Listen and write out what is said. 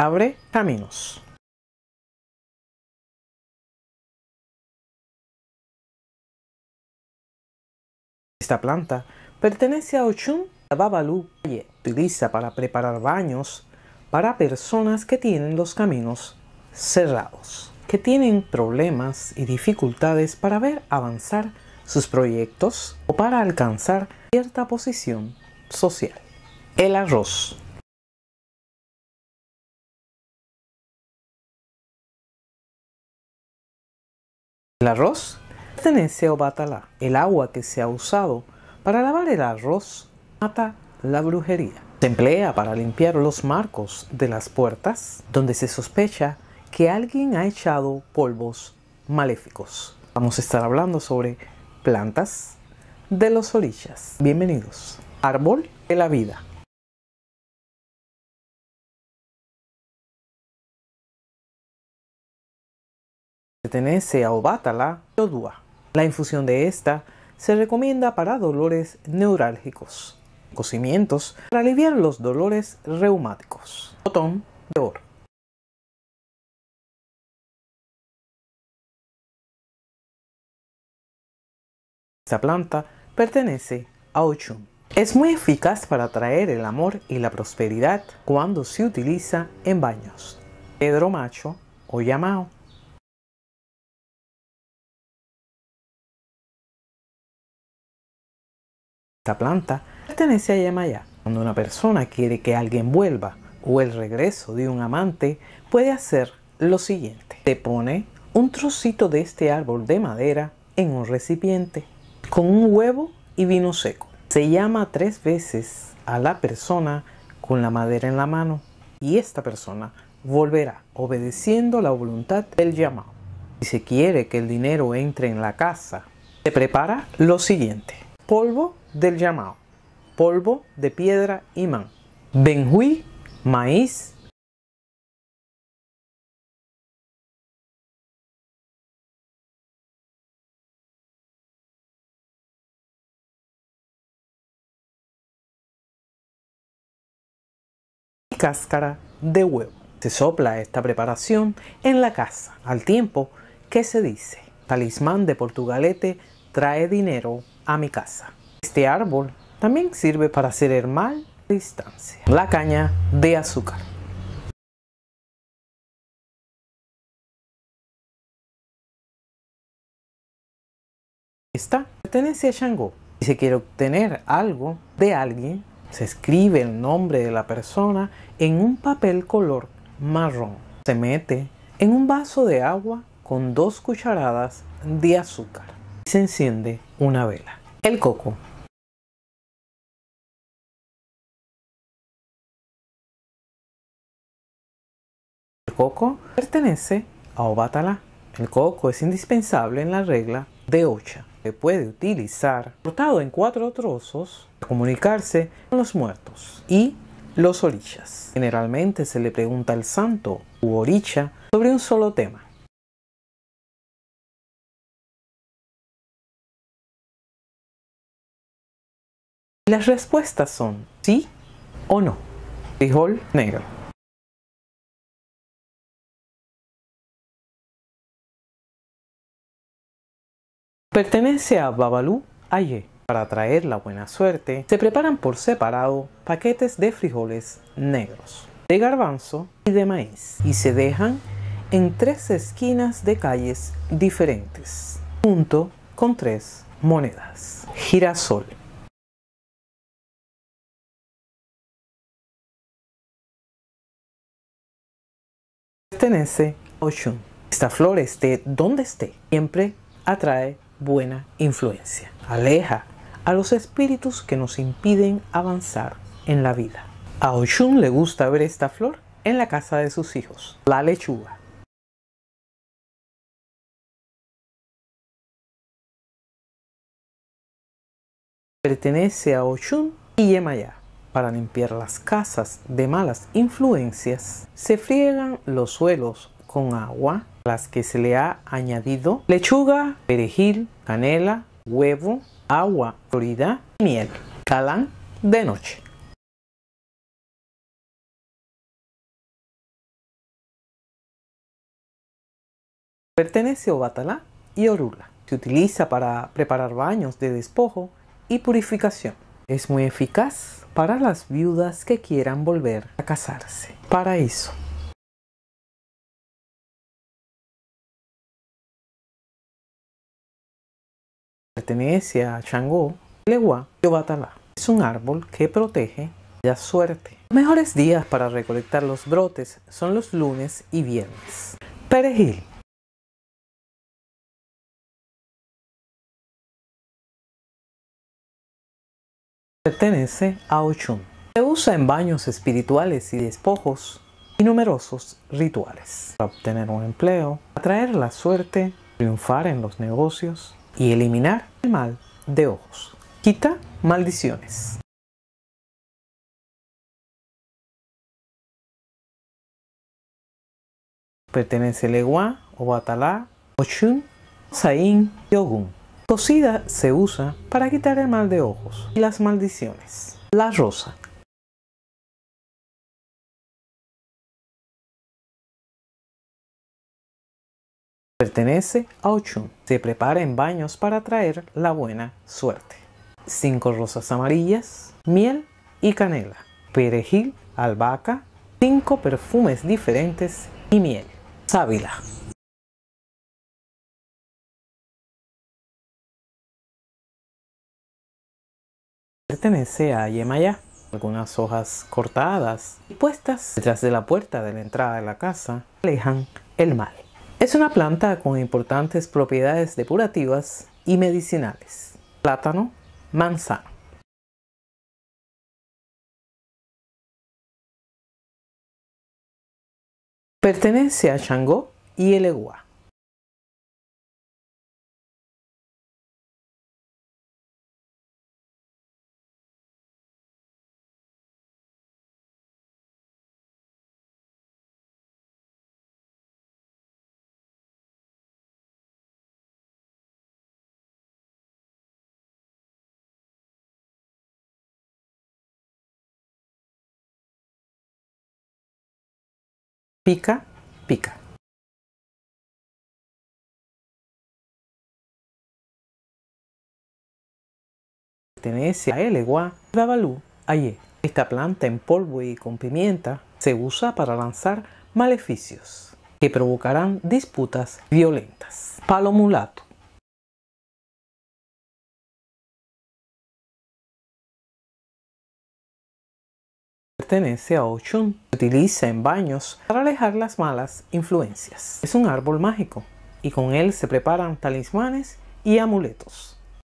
abre caminos Esta planta pertenece a Ochun Babalu se utiliza para preparar baños para personas que tienen los caminos cerrados, que tienen problemas y dificultades para ver avanzar sus proyectos o para alcanzar cierta posición social. El arroz El arroz pertenece a batala, el agua que se ha usado para lavar el arroz mata la brujería. Se emplea para limpiar los marcos de las puertas donde se sospecha que alguien ha echado polvos maléficos. Vamos a estar hablando sobre plantas de los orillas. Bienvenidos. Árbol de la vida. Pertenece a Obatala Odua. La infusión de esta se recomienda para dolores neurálgicos, cocimientos para aliviar los dolores reumáticos. Botón de oro. Esta planta pertenece a Ochun. Es muy eficaz para atraer el amor y la prosperidad cuando se utiliza en baños. Pedro Macho o llamado. Esta planta pertenece a Yemayá. Cuando una persona quiere que alguien vuelva o el regreso de un amante, puede hacer lo siguiente. Te pone un trocito de este árbol de madera en un recipiente con un huevo y vino seco. Se llama tres veces a la persona con la madera en la mano y esta persona volverá obedeciendo la voluntad del llamado. Si se quiere que el dinero entre en la casa, se prepara lo siguiente. Polvo del llamado, polvo de piedra imán, benjuí, maíz, cáscara de huevo. Se sopla esta preparación en la casa, al tiempo que se dice, talismán de Portugalete trae dinero a mi casa. Este árbol también sirve para hacer el mal distancia. La caña de azúcar. Esta pertenece a Shango. Si se quiere obtener algo de alguien, se escribe el nombre de la persona en un papel color marrón. Se mete en un vaso de agua con dos cucharadas de azúcar. Se enciende una vela. El coco coco pertenece a Obatala. El coco es indispensable en la regla de Ocha. Se puede utilizar cortado en cuatro trozos para comunicarse con los muertos y los orichas. Generalmente se le pregunta al santo u oricha sobre un solo tema. Las respuestas son sí o no. Frijol negro. Pertenece a Babalú Aye. Para atraer la buena suerte, se preparan por separado paquetes de frijoles negros, de garbanzo y de maíz, y se dejan en tres esquinas de calles diferentes, junto con tres monedas. Girasol. Pertenece a Oshun. Esta flor esté donde esté, siempre atrae buena influencia. Aleja a los espíritus que nos impiden avanzar en la vida. A Oshun le gusta ver esta flor en la casa de sus hijos, la lechuga. Pertenece a Oshun y Yemaya Para limpiar las casas de malas influencias, se friegan los suelos con agua, las que se le ha añadido lechuga, perejil, canela, huevo, agua florida, miel. Calan de noche. Pertenece a Obatala y Orula. Se utiliza para preparar baños de despojo y purificación. Es muy eficaz para las viudas que quieran volver a casarse. Para eso. pertenece a Changó, y Obatalá. Es un árbol que protege la suerte. Los mejores días para recolectar los brotes son los lunes y viernes. Perejil. Pertenece a Ochun. Se usa en baños espirituales y despojos y numerosos rituales. Para obtener un empleo, atraer la suerte triunfar en los negocios y eliminar el mal de ojos. Quita maldiciones. Pertenece o obatala, Oshun, Sain y Ogun. Cocida se usa para quitar el mal de ojos y las maldiciones. La rosa Pertenece a Ochun. Se prepara en baños para traer la buena suerte. Cinco rosas amarillas, miel y canela, perejil, albahaca, cinco perfumes diferentes y miel. Sábila. Pertenece a Yemaya. Algunas hojas cortadas y puestas detrás de la puerta de la entrada de la casa alejan el mal. Es una planta con importantes propiedades depurativas y medicinales. Plátano, manzana. Pertenece a Shango y el Pica, pica. Pertenece a el Babalú Aye. Esta planta en polvo y con pimienta se usa para lanzar maleficios que provocarán disputas violentas. Palo mulato. pertenece a Ochun, Se utiliza en baños para alejar las malas influencias. Es un árbol mágico y con él se preparan talismanes y amuletos.